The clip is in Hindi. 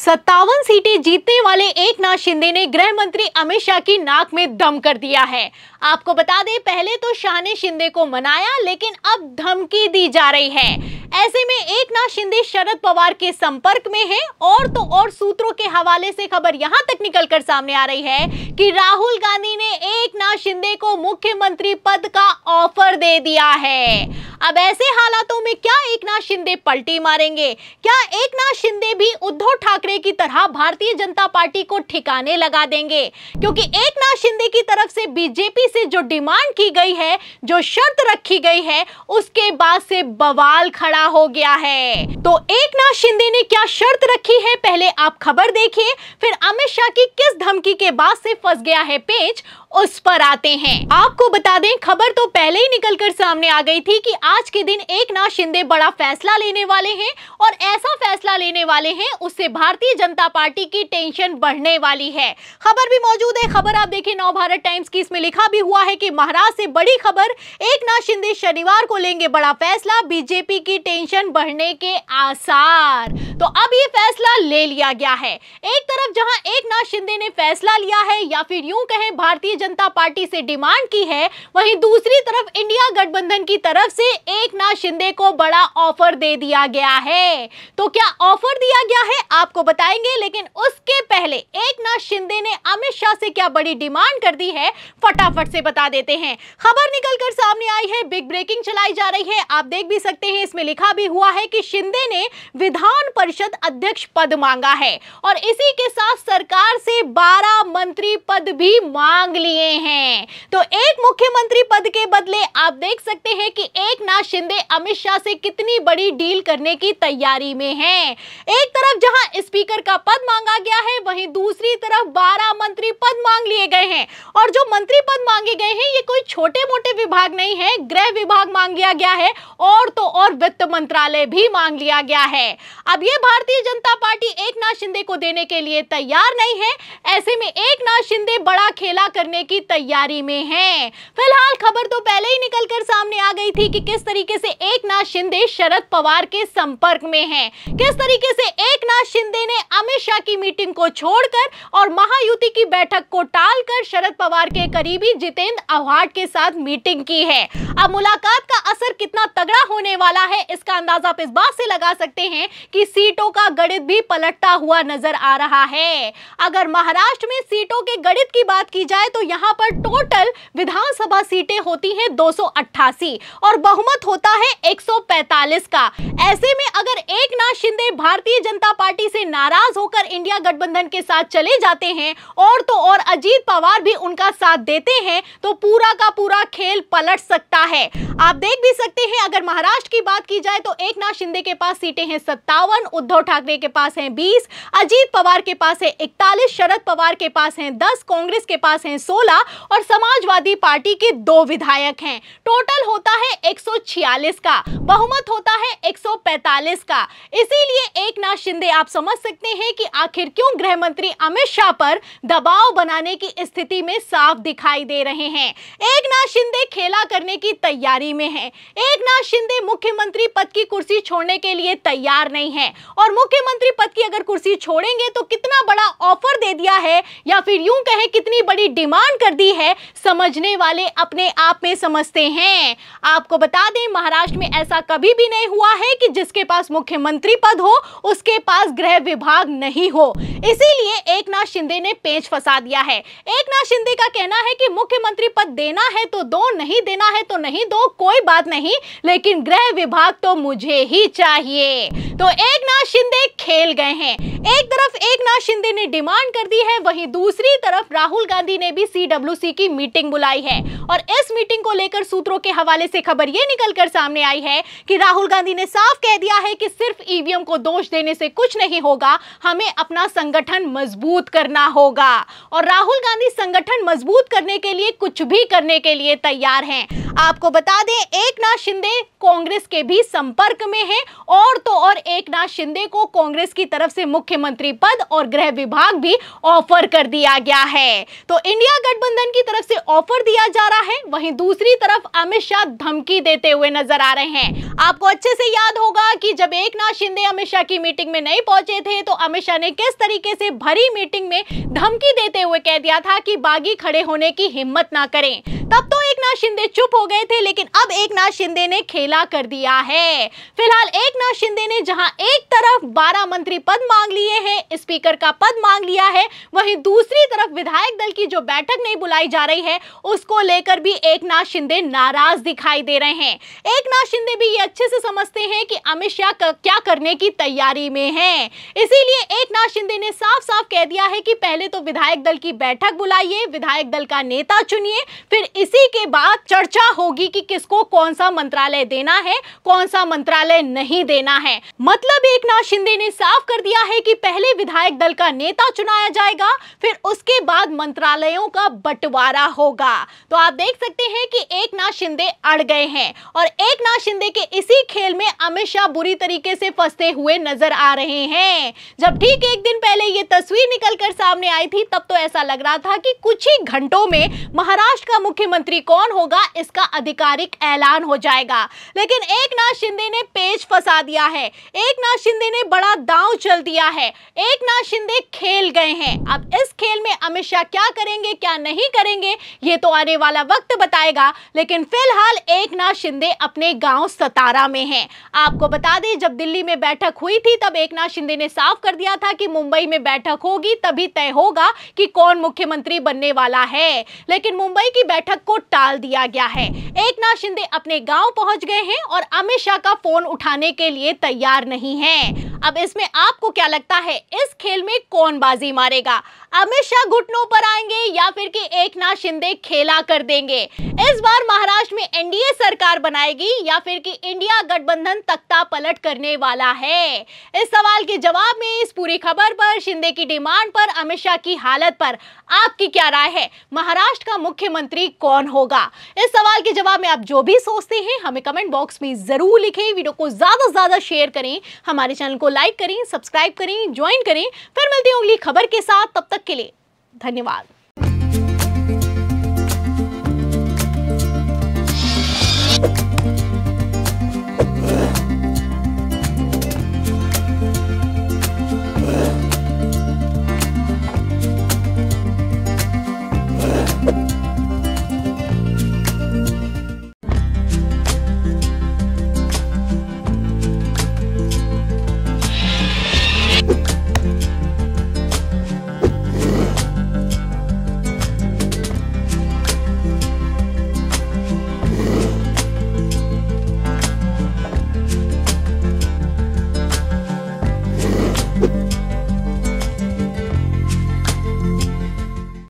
सत्तावन सीटें जीतने वाले एक नाथ शिंदे ने गृह मंत्री अमित शाह की नाक में दम कर दिया है आपको बता दें पहले तो शाह ने शिंदे को मनाया लेकिन अब धमकी दी जा रही है ऐसे में एक नाथ शिंदे शरद पवार के संपर्क में हैं और तो और सूत्रों के हवाले से खबर यहां तक निकल कर सामने आ रही है कि राहुल गांधी ने एक नाथ शिंदे को मुख्यमंत्री पद का ऑफर दे दिया है अब ऐसे हालातों में क्या एक नाथ शिंदे पलटी मारेंगे क्या एक नाथ शिंदे भी उद्धव ठाकरे ठाकरे की तरह भारतीय जनता पार्टी को ठिकाने लगा देंगे क्योंकि एक नाथ शिंदे की तरफ से बीजेपी से जो डिमांड की गई है जो शर्त रखी गई है उसके बाद से बवाल खड़ा हो गया है तो एक नाथ शिंदे ने क्या शर्त रखी है पहले आप खबर देखिए फिर अमित शाह की किस धमकी के बाद से फंस गया है पेज उस पर आते हैं आपको बता दें खबर तो पहले ही निकल कर सामने आ गई थी कि आज के दिन एक नाथ शिंदे बड़ा फैसला लेने वाले हैं और ऐसा फैसला लेने वाले हैं उससे भारतीय जनता पार्टी की टेंशन बढ़ने वाली है खबर भी मौजूद है खबर आप देखिए नव भारत टाइम्स की इसमें लिखा भी हुआ है की महाराज से बड़ी खबर एक शिंदे शनिवार को लेंगे बड़ा फैसला बीजेपी की टेंशन बढ़ने के आसार तो ले लिया गया है एक तरफ जहां एक नाथ शिंदे ने फैसला लिया है या फिर यूं कहें भारतीय जनता पार्टी से डिमांड की है वहीं दूसरी तरफ इंडिया गठबंधन की तरफ से एक नाथ शिंदे को बड़ा ऑफर दे दिया गया है तो क्या ऑफर दिया गया है आपको बताएंगे लेकिन उसके पहले एक नाथ शिंदे ने अमित शाह से क्या बड़ी डिमांड कर दी है फटाफट से बता देते हैं खबर निकल सामने आई है बिग ब्रेकिंग चलाई जा रही है आप देख भी सकते हैं इसमें लिखा भी हुआ है कि शिंदे ने विधान परिषद अध्यक्ष पद पद मांगा है और इसी के साथ सरकार से 12 मंत्री पद भी मांग लिए हैं तो एक मुख्यमंत्री पद के बदले आप देख सकते हैं कि एक नाथ शिंदे अमित शाह से कितनी बड़ी डील करने की तैयारी में है एक तरफ जहां स्पीकर का पद मांगा गया है वहीं दूसरी तरफ बारह मंत्री पद मांग लिए गए हैं और जो मंत्री पद मांगे गए हैं ये कोई छोटे मोटे विभाग नहीं है गृह विभाग मांग लिया गया है और तो और वित्त मंत्रालय भी मांग लिया गया है अब ये भारतीय जनता पार्टी पार्टी एक नाथ शिंदे को देने के लिए तैयार नहीं है ऐसे में एक नाथ शिंदे बड़ा खेला करने की तैयारी में है फिलहाल खबर तो पहले ही निकल कर सामने आ गई थी कि किस तरीके से एक नाथ शिंदे शरद पवार के संपर्क में है किस तरीके से एक की मीटिंग को छोड़कर और महायुति की बैठक को टालकर शरद पवार के करीबी जितेंद्र आह्वाट के साथ मीटिंग की है अब मुलाकात का असर कितना तगड़ा होने वाला है इसका अंदाजा आप इस बात से लगा सकते हैं कि सीटों का गणित भी पलटता हुआ नजर आ रहा है अगर महाराष्ट्र में सीटों के गणित की बात की जाए तो यहाँ पर टोटल विधानसभा सीटें होती हैं 288 और बहुमत होता है 145 का ऐसे में अगर एक नाथ शिंदे भारतीय जनता पार्टी से नाराज होकर इंडिया गठबंधन के साथ चले जाते हैं और तो और अजीत पवार भी उनका साथ देते हैं तो पूरा का पूरा खेल पलट सकता है आप देख भी सकते हैं अगर महाराष्ट्र की बात की जाए तो एक नाथ शिंदे के पास सीटें हैं सत्तावन उद्धव ठाकरे के पास हैं बीस अजीत पवार के पास है इकतालीस शरद पवार के पास हैं दस कांग्रेस के पास हैं सोलह और समाजवादी पार्टी के दो विधायक हैं टोटल होता है एक का बहुमत होता है एक का इसीलिए एक शिंदे आप समझ सकते हैं कि आखिर क्यों गृह मंत्री अमित शाह पर दबाव बनाने की स्थिति में साफ दिखाई दे रहे हैं एक नाथ शिंदे खेला करने की तैयारी में है एक नाथ शिंदे मुख्यमंत्री पद की कुर्सी छोड़ने के लिए तैयार नहीं है और मुख्यमंत्री पद की अगर कुर्सी छोड़ेंगे तो कितना बड़ा ऑफर दे दिया है या फिर यूं कहे कितनी बड़ी डिमांड कर दी है समझने वाले अपने आप में समझते हैं आपको बता दें महाराष्ट्र में ऐसा कभी भी नहीं हुआ है कि जिसके पास मुख्यमंत्री पद हो उसके पास गृह विभाग नहीं हो इसीलिए एक नाथ शिंदे ने पेच फंसा दिया है एक नाथ शिंदे का कहना है कि मुख्यमंत्री पद देना है तो दो नहीं देना है तो नहीं दो कोई बात नहीं लेकिन गृह विभाग तो मुझे ही चाहिए तो एक नाथ शिंदे खेल गए हैं एक तरफ एक शिंदे ने डिमांड कर दी है वहीं दूसरी तरफ राहुल गांधी ने भी सीडब्ल्यूसी की मीटिंग बुलाई है और इस मीटिंग को लेकर सूत्रों के हवाले से खबर ये निकल कर सामने आई है कि राहुल गांधी ने साफ कह दिया है कि सिर्फ ईवीएम को दोष देने से कुछ नहीं होगा हमें अपना संगठन मजबूत करना होगा और राहुल गांधी संगठन मजबूत करने के लिए कुछ भी करने के लिए तैयार है आपको बता दें एक शिंदे कांग्रेस के भी संपर्क में है और तो और एक शिंदे को कांग्रेस की तरफ से मुख्यमंत्री पद और गृह विभाग भी ऑफर कर दिया गया है तो इंडिया गठबंधन की तरफ से ऑफर दिया जा रहा है वहीं दूसरी तरफ अमित शाह धमकी देते हुए नजर आ रहे हैं आपको अच्छे से याद होगा कि जब एक नाथ शिंदे अमित शाह की मीटिंग में नहीं पहुंचे थे तो अमित शाह ने किस तरीके से भरी मीटिंग में धमकी देते हुए कह दिया था कि बागी खड़े होने की हिम्मत ना करें तब तो एक नाथ शिंदे चुप हो गए थे लेकिन अब एक नाथ शिंदे ने खेला कर दिया है फिलहाल एक नाथ शिंदे ने जहां एक तरफ बारह मंत्री पद मांग लिए हैं स्पीकर का पद मांग लिया है वहीं दूसरी तरफ विधायक दल की जो बैठक नहीं बुलाई जा रही है उसको लेकर भी एक नाथ शिंदे नाराज दिखाई दे रहे हैं एक नाथ शिंदे भी ये अच्छे से समझते हैं कि अमित शाह क्या करने की तैयारी में है इसीलिए एक नाथ शिंदे ने साफ साफ कह दिया है कि पहले तो विधायक दल की बैठक बुलाइए विधायक दल का नेता चुनिए फिर इसी के बाद चर्चा होगी कि किसको कौन सा मंत्रालय देना है कौन सा मंत्रालय नहीं देना है मतलब एक नाथ शिंदे ने साफ कर दिया है कि पहले विधायक दल का नेता चुनाया जाएगा फिर उसके बाद मंत्रालयों का बंटवारा होगा तो आप देख सकते हैं कि एक नाथ शिंदे अड़ गए हैं और एक नाथ शिंदे के इसी खेल में अमित शाह बुरी तरीके से फंसते हुए नजर आ रहे हैं जब ठीक एक दिन पहले ये तस्वीर निकलकर सामने आई थी तब तो ऐसा लग रहा था कि कुछ ही घंटों में महाराष्ट्र का मुख्यमंत्री मुख्यमंत्री कौन होगा इसका आधिकारिक ऐलान हो जाएगा लेकिन एक नाथ शिंदे ने पेज फंसा दिया है एक नाथ शिंदे ने बड़ा दांव चल दिया है एक नाथ शिंदे खेल गए हैं अब इस खेल में अमित शाह क्या करेंगे क्या नहीं करेंगे ये तो आने वाला वक्त बताएगा लेकिन फिलहाल एक नाथ शिंदे अपने गाँव सतारा में है आपको बता दें जब दिल्ली में बैठक हुई थी तब एक नाथ शिंदे ने साफ कर दिया था कि मुंबई में बैठक होगी तभी तय होगा कि कौन मुख्यमंत्री बनने वाला है लेकिन मुंबई की बैठक बैठक को टाल दिया गया है एक नाथ शिंदे अपने गांव पहुंच गए हैं और अमित शाह का फोन उठाने के लिए तैयार नहीं है अब इसमें आपको क्या लगता है इस खेल में कौन बाजी मारेगा अमित शाह घुटनों पर आएंगे या फिर कि एक शिंदे खेला कर देंगे इस बार महाराष्ट्र में एनडीए सरकार बनाएगी या फिर कि इंडिया गठबंधन तख्ता पलट करने वाला है इस सवाल के जवाब में इस पूरी खबर पर शिंदे की डिमांड पर अमित शाह की हालत पर आपकी क्या राय है महाराष्ट्र का मुख्यमंत्री कौन होगा इस सवाल के जवाब में आप जो भी सोचते हैं हमें कमेंट बॉक्स में ज़रूर लिखें वीडियो को ज़्यादा से ज़्यादा शेयर करें हमारे चैनल को लाइक करें सब्सक्राइब करें ज्वाइन करें फिर मिलती हूँ अगली खबर के साथ तब तक के लिए धन्यवाद